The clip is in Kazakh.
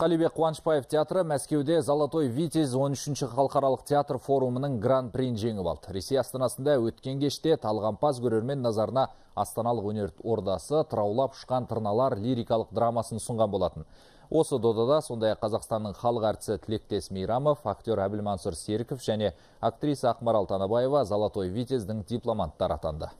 қалибек қуанышбаев театры мәскеуде золотой Витез 13-ші қалқаралық театр форумының гран прин жеңіп алды ресей астанасында өткен кеште талғампаз көрермен назарына астаналық өнер ордасы Траулап ұшқан тырналар лирикалық драмасын ұсынған болатын осы додада сондай қазақстанның халық әртісі тілектес мейрамов актер әбілмансұр серіков және актриса ақмарал танабаева золотой витездің дипломанттары атанды